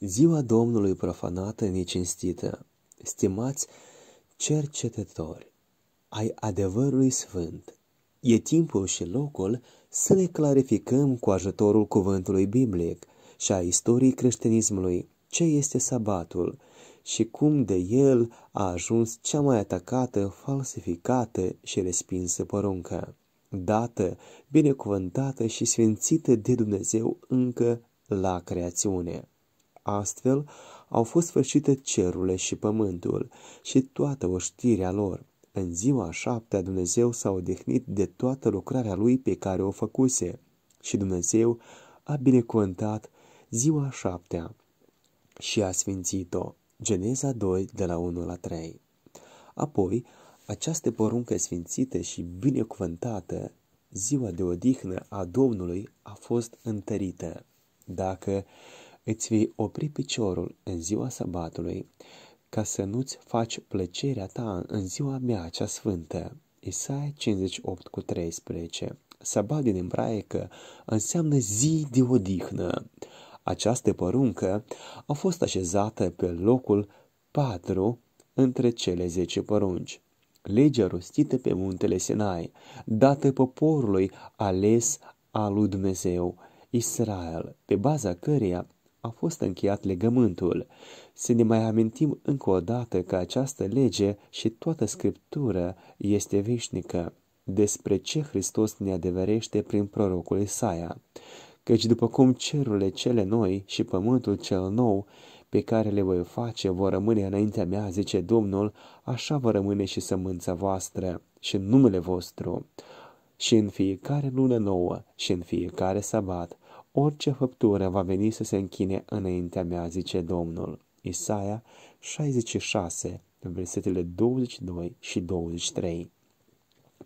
Ziua Domnului profanată necinstită, stimați cercetători ai adevărului sfânt, e timpul și locul să ne clarificăm cu ajutorul cuvântului biblic și a istoriei creștinismului ce este sabatul și cum de el a ajuns cea mai atacată, falsificată și respinsă poruncă, dată, binecuvântată și sfințită de Dumnezeu încă la creațiune. Astfel au fost sfârșite cerurile și pământul și toată oștirea lor. În ziua a șaptea Dumnezeu s-a odihnit de toată lucrarea lui pe care o făcuse și Dumnezeu a binecuvântat ziua a șaptea și a sfințit-o. Geneza 2, de la 1 la 3 Apoi, această poruncă sfințită și binecuvântată, ziua de odihnă a Domnului a fost întărită. Dacă îți vei opri piciorul în ziua sabatului ca să nu-ți faci plăcerea ta în ziua mea cea sfântă. Isaia 58 cu 13 Sabat din embraică înseamnă zi de odihnă. Această poruncă a fost așezată pe locul 4 între cele 10 porunci. Legea rostită pe muntele Sinai, dată poporului ales al lui Dumnezeu, Israel, pe baza căreia a fost încheiat legământul. Să ne mai amintim încă o dată că această lege și toată scriptură este veșnică, despre ce Hristos ne adeverește prin prorocul Isaia. Căci după cum cerurile cele noi și pământul cel nou pe care le voi face vor rămâne înaintea mea, zice Domnul, așa vă rămâne și sămânța voastră și numele vostru. Și în fiecare lună nouă și în fiecare sabat orice făptură va veni să se închine înaintea mea, zice Domnul. Isaia 66, versetele 22 și 23.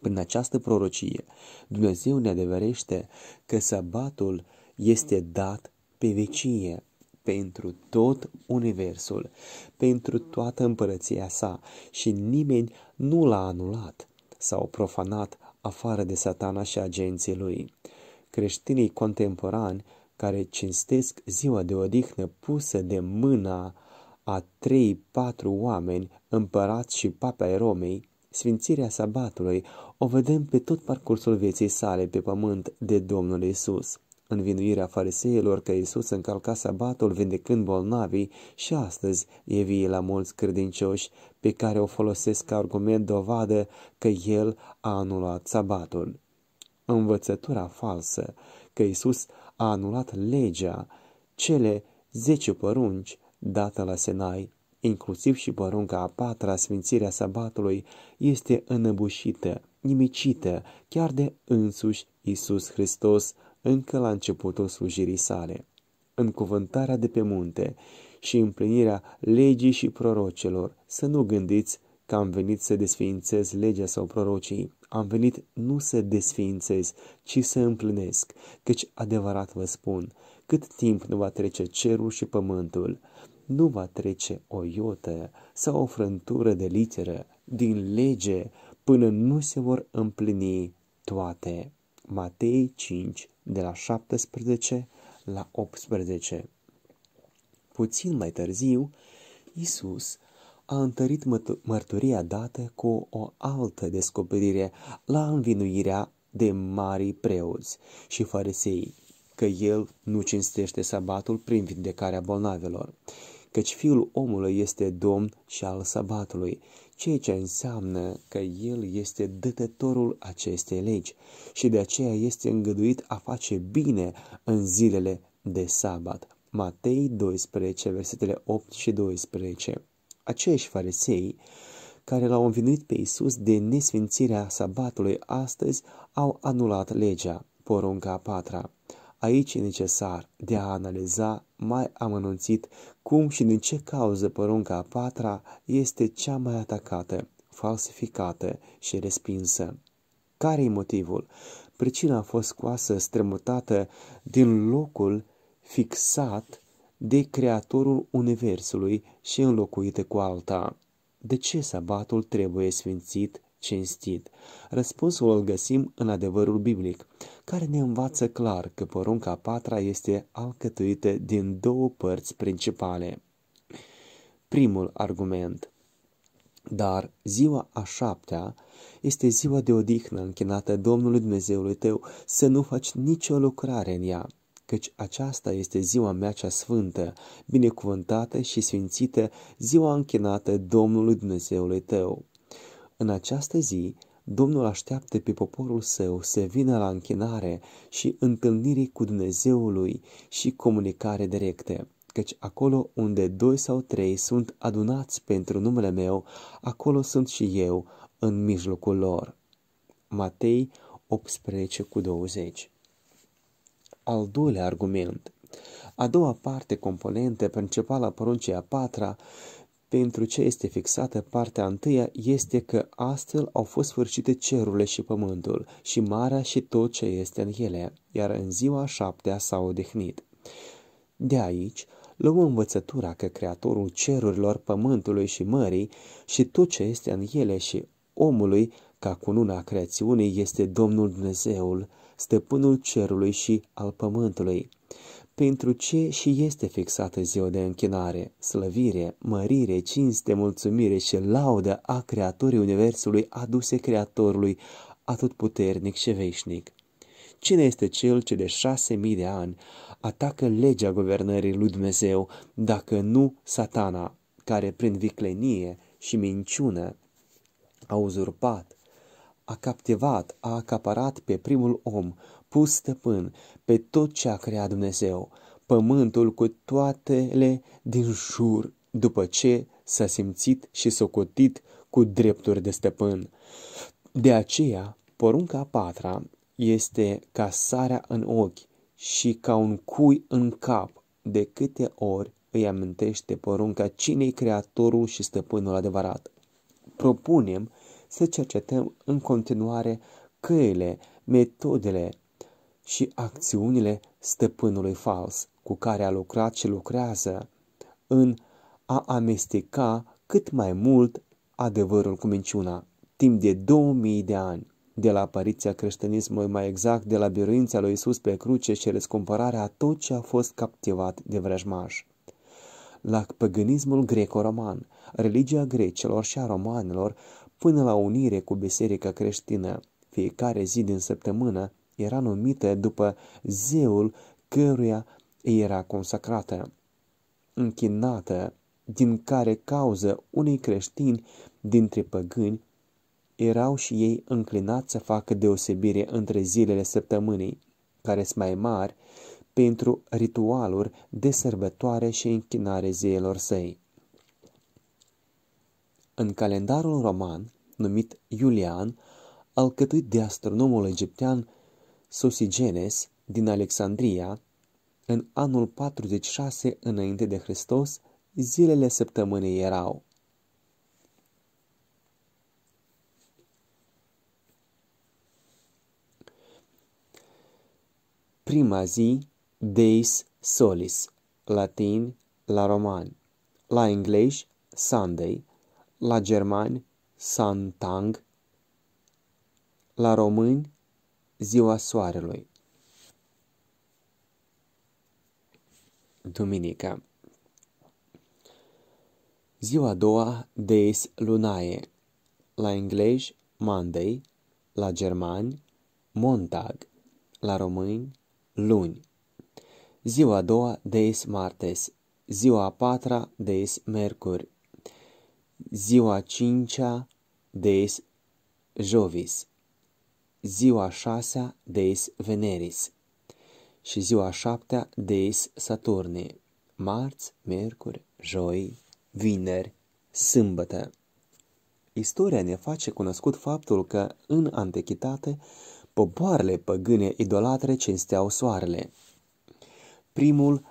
Prin această prorocie, Dumnezeu ne adevărește că sabatul este dat pe vecie pentru tot universul, pentru toată împărăția sa și nimeni nu l-a anulat sau profanat afară de satana și agenții lui creștinii contemporani care cinstesc ziua de odihnă pusă de mâna a trei-patru oameni, împărați și papa ai Romei, sfințirea sabatului, o vedem pe tot parcursul vieții sale pe pământ de Domnul Isus. Învinuirea fariseilor că Isus încalca sabatul vindecând bolnavii și astăzi e vie la mulți credincioși pe care o folosesc ca argument dovadă că el a anulat sabatul învățătura falsă că Isus a anulat legea, cele zece porunci dată la Senai, inclusiv și porunca a patra, sfințirea sabatului, este înăbușită, nimicită, chiar de însuși Isus Hristos încă la începutul slujirii sale. În cuvântarea de pe munte și împlinirea legii și prorocelor, să nu gândiți că am venit să desființez legea sau prorocii. Am venit nu să desființez, ci să împlinesc, căci adevărat vă spun, cât timp nu va trece cerul și pământul, nu va trece o iotă sau o frântură de literă din lege până nu se vor împlini toate. Matei 5, de la 17 la 18. Puțin mai târziu, Isus a întărit mărturia dată cu o altă descoperire la învinuirea de marii preoți și farisei, că el nu cinstește sabatul prin vindecarea bolnavilor, căci fiul omului este domn și al sabatului, ceea ce înseamnă că el este dătătorul acestei legi și de aceea este îngăduit a face bine în zilele de sabat. Matei 12, versetele 8 și 12 aceiași farisei care l-au învinuit pe Isus de nesfințirea sabatului astăzi au anulat legea, porunca a patra. Aici e necesar de a analiza mai amănunțit cum și din ce cauză porunca a patra este cea mai atacată, falsificată și respinsă. care e motivul? Pricina a fost scoasă, strămutată din locul fixat de Creatorul Universului și înlocuită cu alta. De ce sabatul trebuie sfințit, cinstit? Răspunsul îl găsim în adevărul biblic, care ne învață clar că porunca patra este alcătuită din două părți principale. Primul argument – dar ziua a șaptea este ziua de odihnă închinată Domnului Dumnezeului tău, să nu faci nicio lucrare în ea, căci aceasta este ziua mea cea sfântă, binecuvântată și sfințită, ziua închinată Domnului Dumnezeului tău. În această zi, Domnul așteaptă pe poporul său să vină la închinare și întâlnirii cu Dumnezeului și comunicare directe. căci acolo unde doi sau trei sunt adunați pentru numele meu, acolo sunt și eu în mijlocul lor. Matei 18 cu 20 al doilea argument. A doua parte componentă principală a poruncii a patra, pentru ce este fixată partea întâia, este că astfel au fost sfârșite cerurile și pământul, și marea și tot ce este în ele, iar în ziua șaptea s-a odihnit. De aici, luăm învățătura că Creatorul cerurilor, pământului și mării și tot ce este în ele și omului, ca cununa creațiunii, este Domnul Dumnezeul, stăpânul cerului și al pământului, pentru ce și este fixată ziua de închinare, slăvire, mărire, cinste, mulțumire și laudă a Creatorii Universului aduse Creatorului atotputernic și veșnic. Cine este cel ce de șase mii de ani atacă legea guvernării lui Dumnezeu, dacă nu satana, care prin viclenie și minciună a uzurpat a captivat, a acaparat pe primul om, pus stăpân pe tot ce a creat Dumnezeu, pământul cu toatele din jur, după ce s-a simțit și socotit cu drepturi de stăpân. De aceea, porunca a patra este ca sarea în ochi și ca un cui în cap, de câte ori îi amintește porunca cinei creatorul și stăpânul adevărat. Propunem să cercetăm în continuare căile, metodele și acțiunile stăpânului fals cu care a lucrat și lucrează în a amesteca cât mai mult adevărul cu minciuna, timp de 2000 de ani, de la apariția creștinismului mai exact, de la biruința lui Isus pe cruce și răscumpărarea a tot ce a fost captivat de vrăjmaș. La păgânismul greco-roman, religia grecelor și a romanilor până la unire cu biserica creștină. Fiecare zi din săptămână era numită după zeul căruia era consacrată, închinată, din care cauză unei creștini dintre păgâni erau și ei înclinați să facă deosebire între zilele săptămânii, care sunt mai mari, pentru ritualuri de sărbătoare și închinare zeilor săi. În calendarul roman, numit Iulian, alcătuit de astronomul egiptean Sosigenes din Alexandria, în anul 46 înainte de Hristos, zilele săptămânii erau prima zi, Deis Solis, latin la romani, la englez, Sunday, la germani Santang, la români Ziua Soarelui. Duminica Ziua a doua, deis Lunae, la englezi Monday, la germani Montag, la români Luni. Ziua a doua, deis Martes, ziua a patra, deis Mercuri, ziua cincea deis Jovis, ziua șasea deis Veneris și ziua șaptea deis Saturne, marți, miercuri, joi, vineri, sâmbătă. Istoria ne face cunoscut faptul că, în antichitate, popoarele păgâne idolatre cinsteau soarele. Primul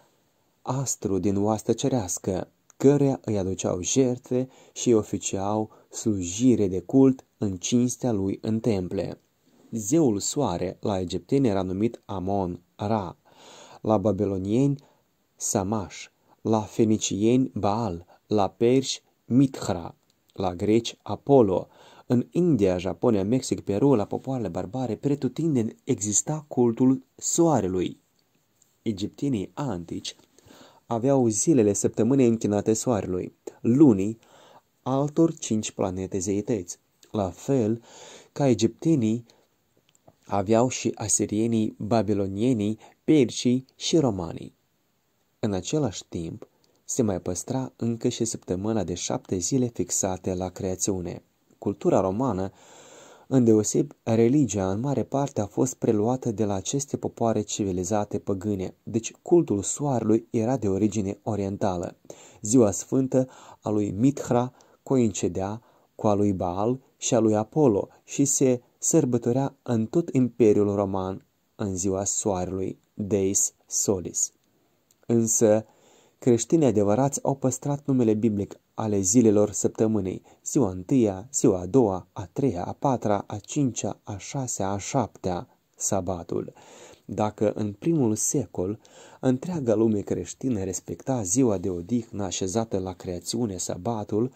astru din oastă cerească, cărea îi aduceau jertfe și îi oficiau slujire de cult în cinstea lui în temple. Zeul soare la egipteni era numit Amon Ra, la babilonieni Samash, la fenicieni Baal, la perși Mithra, la greci Apollo. În India, Japonia, Mexic, Peru, la popoarele barbare, pretutindeni exista cultul soarelui. Egiptenii antici aveau zilele săptămânii închinate soarelui, lunii, altor cinci planete zeități, la fel ca egiptenii aveau și asirienii, babilonienii, percii și romanii. În același timp, se mai păstra încă și săptămâna de șapte zile fixate la creațiune. Cultura romană Îndeoseb, religia în mare parte a fost preluată de la aceste popoare civilizate păgâne, deci cultul soarelui era de origine orientală. Ziua sfântă a lui Mithra coincidea cu a lui Baal și a lui Apollo și se sărbătorea în tot Imperiul Roman în ziua soarelui, Deis Solis. Însă, creștinii adevărați au păstrat numele biblic ale zilelor săptămânii ziua întâia, ziua a doua, a treia, a patra, a cincea, a șasea, a șaptea, sabatul. Dacă în primul secol întreaga lume creștină respecta ziua de odihnă așezată la creațiune, sabatul,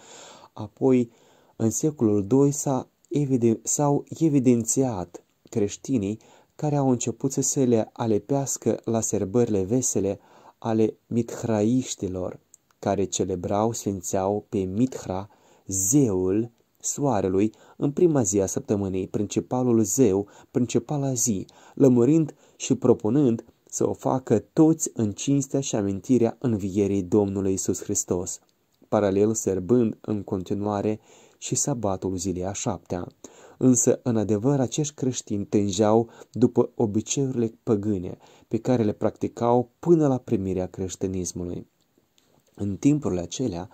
apoi în secolul II s-a eviden- s-au evidențiat creștinii care au început să se le alepească la serbările vesele ale mithraiștilor, care celebrau, sfințeau pe Mithra, zeul soarelui în prima zi a săptămânii, principalul zeu, principala zi, lămurind și propunând să o facă toți în cinstea și amintirea învierii Domnului Isus Hristos, paralel serbând în continuare și sabatul zilei a șaptea. Însă, în adevăr, acești creștini tângeau după obiceiurile păgâne pe care le practicau până la primirea creștinismului. În timpurile acelea,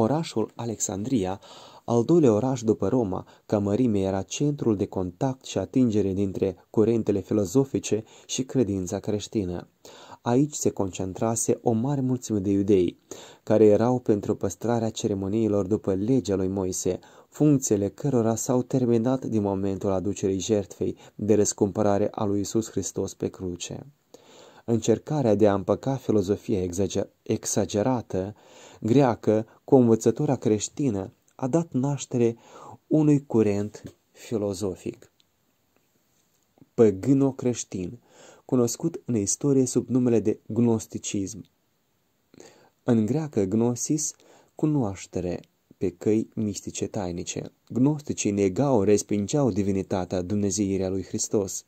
Orașul Alexandria, al doilea oraș după Roma, ca mărime era centrul de contact și atingere dintre curentele filozofice și credința creștină. Aici se concentrase o mare mulțime de iudei, care erau pentru păstrarea ceremoniilor după legea lui Moise, funcțiile cărora s-au terminat din momentul aducerii jertfei de răscumpărare a lui Isus Hristos pe cruce încercarea de a împăca filozofia exagerată greacă cu învățătura creștină a dat naștere unui curent filozofic. Păgâno-creștin, cunoscut în istorie sub numele de gnosticism. În greacă, gnosis, cunoaștere pe căi mistice tainice. Gnosticii negau, respingeau divinitatea, dumnezeirea lui Hristos.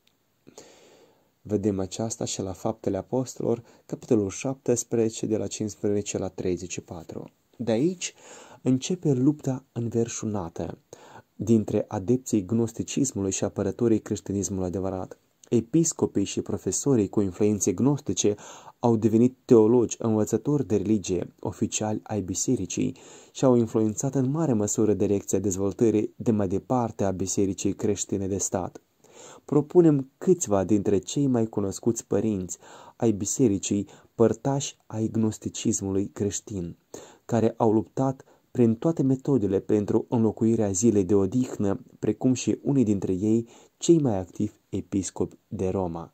Vedem aceasta și la Faptele Apostolilor, capitolul 17, de la 15 la 34. De aici începe lupta înverșunată dintre adepții gnosticismului și apărătorii creștinismului adevărat. Episcopii și profesorii cu influențe gnostice au devenit teologi, învățători de religie, oficiali ai bisericii și au influențat în mare măsură direcția dezvoltării de mai departe a bisericii creștine de stat propunem câțiva dintre cei mai cunoscuți părinți ai bisericii, părtași ai gnosticismului creștin, care au luptat prin toate metodele pentru înlocuirea zilei de odihnă, precum și unii dintre ei, cei mai activi episcopi de Roma.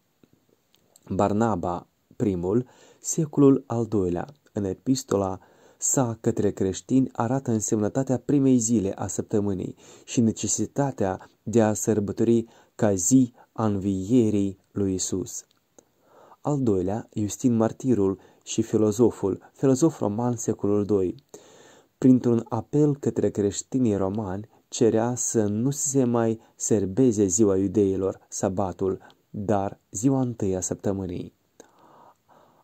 Barnaba, primul, secolul al doilea, în epistola sa către creștini arată însemnătatea primei zile a săptămânii și necesitatea de a sărbători ca zi a învierii lui Isus. Al doilea, Iustin Martirul și filozoful, filozof roman secolul II, printr-un apel către creștinii romani, cerea să nu se mai serbeze ziua iudeilor, sabatul, dar ziua întâi a săptămânii.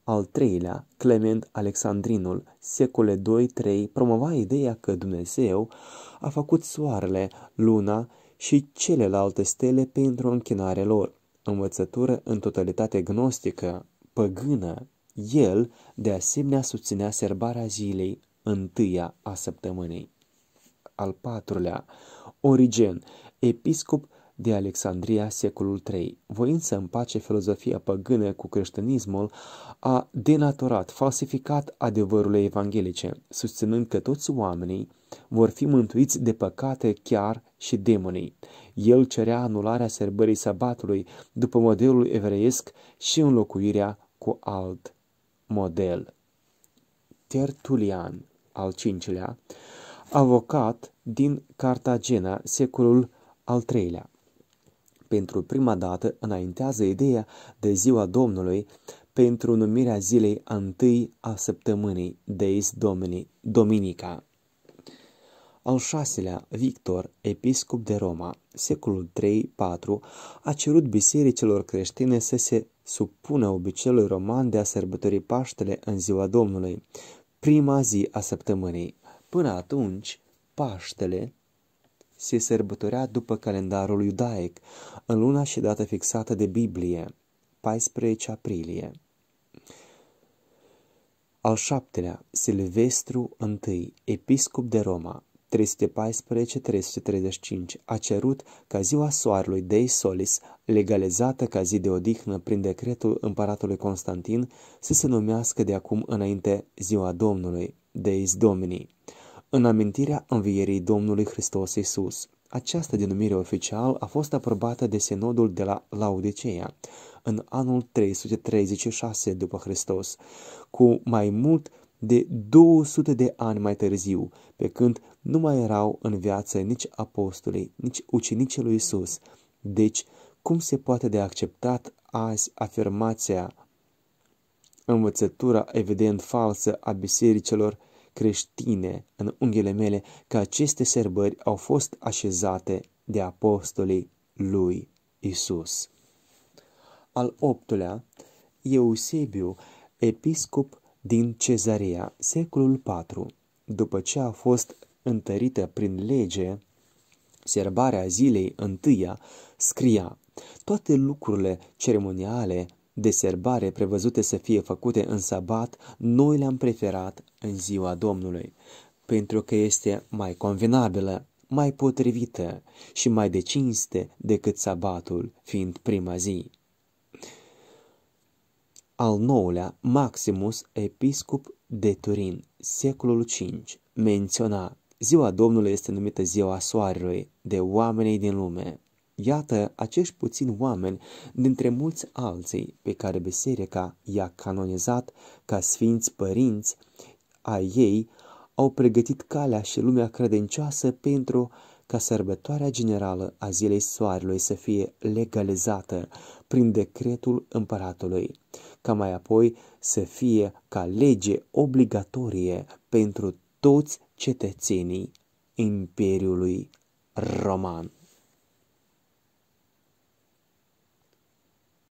Al treilea, Clement Alexandrinul, secole 2-3, promova ideea că Dumnezeu a făcut soarele, luna și celelalte stele pentru închinarea lor, învățătură în totalitate gnostică, păgână, el de asemenea susținea serbarea zilei întâia a săptămânii. Al patrulea, Origen, episcop de Alexandria, secolul III. Voind să împace filozofia păgână cu creștinismul, a denaturat, falsificat adevărurile evanghelice, susținând că toți oamenii vor fi mântuiți de păcate chiar și demonii. El cerea anularea sărbării sabatului după modelul evreiesc și înlocuirea cu alt model. Tertulian, al cincilea, avocat din Cartagena, secolul al treilea pentru prima dată înaintează ideea de ziua Domnului pentru numirea zilei a întâi a săptămânii, Deis Domini, Dominica. Al șaselea, Victor, episcop de Roma, secolul 3-4, a cerut bisericilor creștine să se supună obiceiului roman de a sărbători Paștele în ziua Domnului, prima zi a săptămânii. Până atunci, Paștele se sărbătorea după calendarul iudaic, în luna și data fixată de Biblie, 14 aprilie. Al șaptelea, Silvestru I, episcop de Roma, 314-335, a cerut ca ziua soarelui Dei Solis, legalizată ca zi de odihnă prin decretul împăratului Constantin, să se numească de acum înainte ziua Domnului, Deis Domini, în amintirea învierii Domnului Hristos Isus. Această denumire oficial a fost aprobată de sinodul de la Laodicea în anul 336 după Hristos, cu mai mult de 200 de ani mai târziu, pe când nu mai erau în viață nici apostolii, nici ucenicii lui Isus. Deci, cum se poate de acceptat azi afirmația, învățătura evident falsă a bisericilor creștine în unghiile mele că aceste serbări au fost așezate de apostolii lui Isus. Al optulea, Eusebiu, episcop din Cezarea, secolul IV, după ce a fost întărită prin lege, serbarea zilei întâia, scria toate lucrurile ceremoniale de serbare prevăzute să fie făcute în sabat, noi le-am preferat în ziua Domnului, pentru că este mai convenabilă, mai potrivită și mai de cinste decât sabatul, fiind prima zi. Al nouălea, Maximus, episcop de Turin, secolul V, menționa Ziua Domnului este numită Ziua Soarelui de oamenii din lume. Iată acești puțini oameni, dintre mulți alții pe care biserica i-a canonizat ca sfinți părinți a ei, au pregătit calea și lumea credincioasă pentru ca sărbătoarea generală a zilei soarelui să fie legalizată prin decretul împăratului, ca mai apoi să fie ca lege obligatorie pentru toți cetățenii Imperiului Roman.